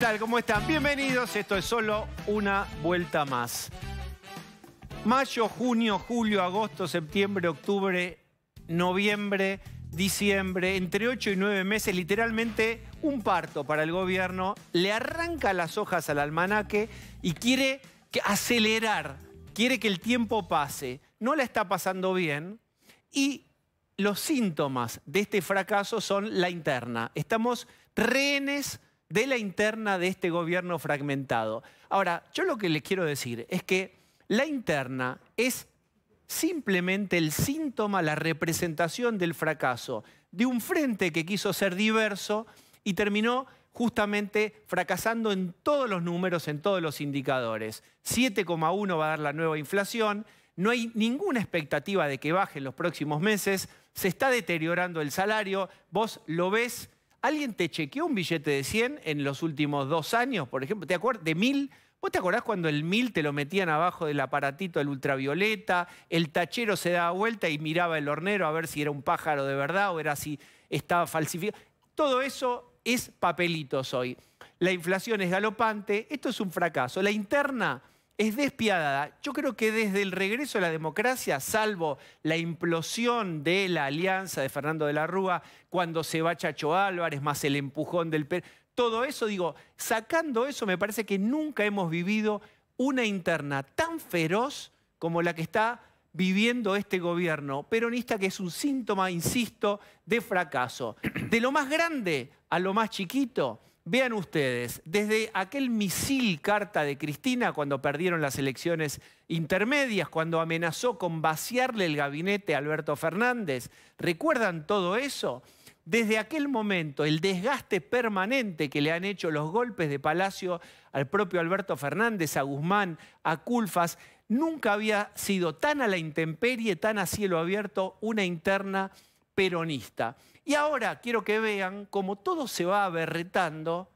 tal? ¿Cómo están? Bienvenidos. Esto es solo una vuelta más. Mayo, junio, julio, agosto, septiembre, octubre, noviembre, diciembre, entre ocho y nueve meses, literalmente un parto para el gobierno. Le arranca las hojas al almanaque y quiere acelerar, quiere que el tiempo pase. No la está pasando bien y los síntomas de este fracaso son la interna. Estamos rehenes de la interna de este gobierno fragmentado. Ahora, yo lo que les quiero decir es que la interna es simplemente el síntoma, la representación del fracaso de un frente que quiso ser diverso y terminó justamente fracasando en todos los números, en todos los indicadores. 7,1 va a dar la nueva inflación, no hay ninguna expectativa de que baje en los próximos meses, se está deteriorando el salario, vos lo ves ¿Alguien te chequeó un billete de 100 en los últimos dos años, por ejemplo? ¿Te acuerdas? ¿De 1000? ¿Vos te acordás cuando el 1000 te lo metían abajo del aparatito del ultravioleta? El tachero se daba vuelta y miraba el hornero a ver si era un pájaro de verdad o era si estaba falsificado. Todo eso es papelitos hoy. La inflación es galopante, esto es un fracaso. La interna es despiadada. Yo creo que desde el regreso a la democracia, salvo la implosión de la alianza de Fernando de la Rúa, cuando se va Chacho Álvarez, más el empujón del... Todo eso, digo, sacando eso, me parece que nunca hemos vivido una interna tan feroz como la que está viviendo este gobierno peronista que es un síntoma, insisto, de fracaso. De lo más grande a lo más chiquito, Vean ustedes, desde aquel misil carta de Cristina cuando perdieron las elecciones intermedias, cuando amenazó con vaciarle el gabinete a Alberto Fernández, ¿recuerdan todo eso? Desde aquel momento, el desgaste permanente que le han hecho los golpes de Palacio al propio Alberto Fernández, a Guzmán, a Culfas, nunca había sido tan a la intemperie, tan a cielo abierto, una interna peronista. Y ahora quiero que vean cómo todo se va aberretando,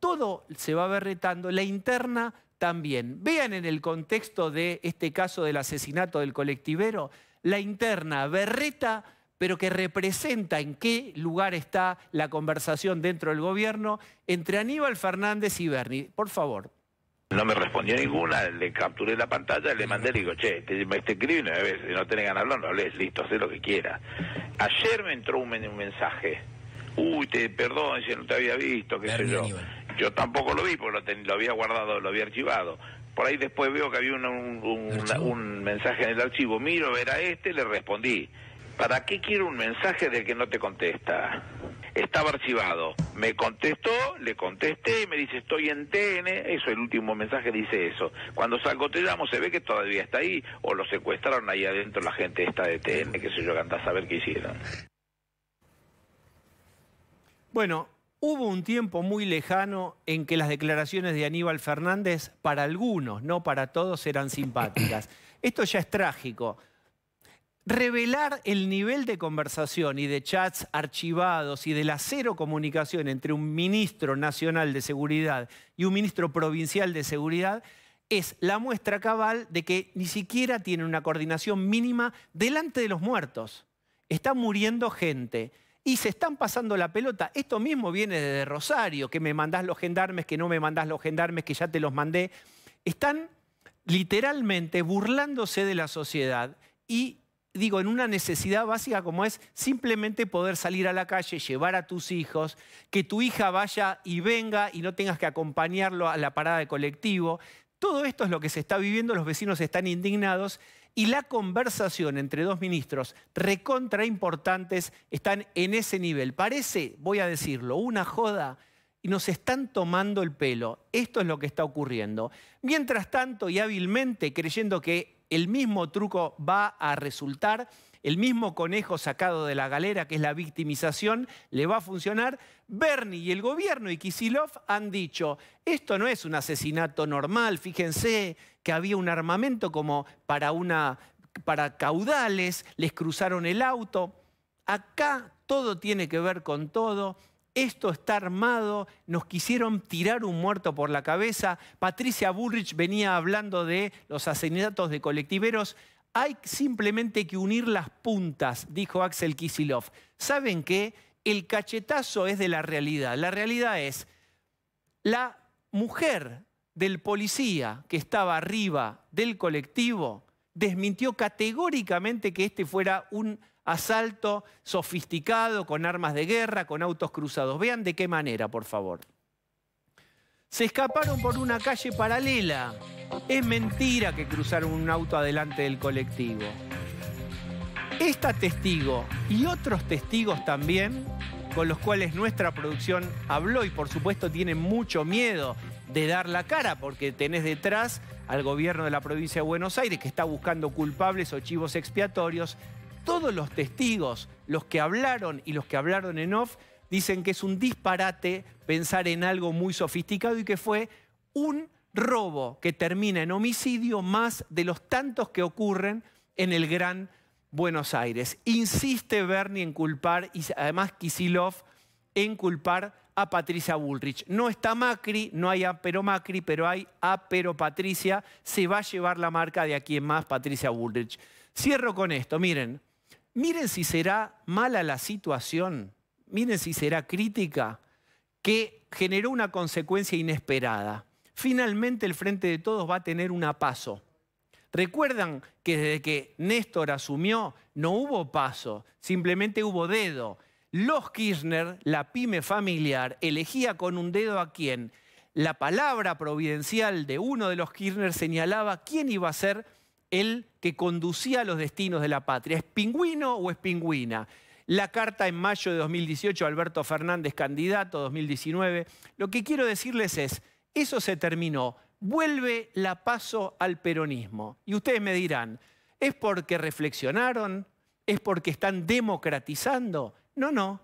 todo se va aberretando, la interna también. Vean en el contexto de este caso del asesinato del colectivero, la interna berreta, pero que representa en qué lugar está la conversación dentro del gobierno entre Aníbal Fernández y Berni. Por favor. No me respondió ninguna, le capturé la pantalla, le mandé, le digo, che, te, crimen, a escribí si no tenés ganas de hablar, no hables, listo, sé lo que quiera. Ayer me entró un, mensaje, uy, te perdón, si no te había visto, qué sé yo. Yo tampoco lo vi, porque lo, lo había guardado, lo había archivado. Por ahí después veo que había un, un mensaje en el archivo, miro, era este, le respondí. ¿Para qué quiero un mensaje del que no te contesta? estaba archivado. Me contestó, le contesté, me dice, estoy en TN, eso el último mensaje dice eso. Cuando salgo se ve que todavía está ahí, o lo secuestraron ahí adentro la gente esta de TN, que sé yo, cantar a saber qué hicieron. Bueno, hubo un tiempo muy lejano en que las declaraciones de Aníbal Fernández, para algunos, no para todos, eran simpáticas. Esto ya es trágico revelar el nivel de conversación y de chats archivados y de la cero comunicación entre un ministro nacional de seguridad y un ministro provincial de seguridad es la muestra cabal de que ni siquiera tiene una coordinación mínima delante de los muertos. Está muriendo gente. Y se están pasando la pelota. Esto mismo viene desde Rosario, que me mandás los gendarmes, que no me mandás los gendarmes, que ya te los mandé. Están literalmente burlándose de la sociedad y digo, en una necesidad básica como es simplemente poder salir a la calle, llevar a tus hijos, que tu hija vaya y venga y no tengas que acompañarlo a la parada de colectivo. Todo esto es lo que se está viviendo, los vecinos están indignados y la conversación entre dos ministros recontraimportantes están en ese nivel. Parece, voy a decirlo, una joda y nos están tomando el pelo. Esto es lo que está ocurriendo. Mientras tanto, y hábilmente, creyendo que el mismo truco va a resultar, el mismo conejo sacado de la galera, que es la victimización, le va a funcionar. Bernie y el gobierno y Kisilov han dicho, esto no es un asesinato normal, fíjense que había un armamento como para, una, para caudales, les cruzaron el auto. Acá todo tiene que ver con todo esto está armado, nos quisieron tirar un muerto por la cabeza. Patricia Bullrich venía hablando de los asesinatos de colectiveros. Hay simplemente que unir las puntas, dijo Axel Kisilov. ¿Saben qué? El cachetazo es de la realidad. La realidad es la mujer del policía que estaba arriba del colectivo desmintió categóricamente que este fuera un asalto sofisticado, con armas de guerra, con autos cruzados. Vean de qué manera, por favor. Se escaparon por una calle paralela. Es mentira que cruzaron un auto adelante del colectivo. Esta testigo y otros testigos también, con los cuales nuestra producción habló y por supuesto tienen mucho miedo de dar la cara, porque tenés detrás al gobierno de la provincia de Buenos Aires que está buscando culpables o chivos expiatorios, todos los testigos, los que hablaron y los que hablaron en off, dicen que es un disparate pensar en algo muy sofisticado y que fue un robo que termina en homicidio más de los tantos que ocurren en el Gran Buenos Aires. Insiste Bernie en culpar, y además Kisilov, en culpar a Patricia Bullrich. No está Macri, no hay a pero Macri, pero hay a pero Patricia. Se va a llevar la marca de aquí en más Patricia Bullrich. Cierro con esto, miren. Miren si será mala la situación, miren si será crítica, que generó una consecuencia inesperada. Finalmente el Frente de Todos va a tener una paso. Recuerdan que desde que Néstor asumió no hubo paso, simplemente hubo dedo. Los Kirchner, la pyme familiar, elegía con un dedo a quién. La palabra providencial de uno de los Kirchner señalaba quién iba a ser el que conducía los destinos de la patria. ¿Es pingüino o es pingüina? La carta en mayo de 2018, Alberto Fernández, candidato 2019. Lo que quiero decirles es, eso se terminó. Vuelve la paso al peronismo. Y ustedes me dirán, ¿es porque reflexionaron? ¿Es porque están democratizando? No, no.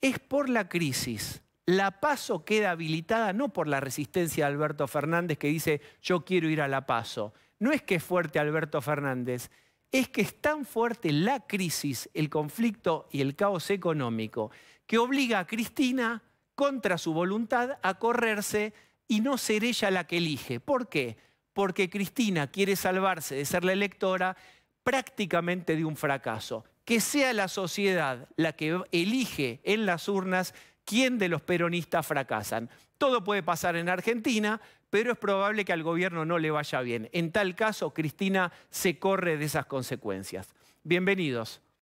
Es por la crisis. La paso queda habilitada no por la resistencia de Alberto Fernández que dice yo quiero ir a la paso no es que es fuerte Alberto Fernández, es que es tan fuerte la crisis, el conflicto y el caos económico que obliga a Cristina, contra su voluntad, a correrse y no ser ella la que elige. ¿Por qué? Porque Cristina quiere salvarse de ser la electora prácticamente de un fracaso. Que sea la sociedad la que elige en las urnas quién de los peronistas fracasan. Todo puede pasar en Argentina, pero es probable que al gobierno no le vaya bien. En tal caso, Cristina se corre de esas consecuencias. Bienvenidos.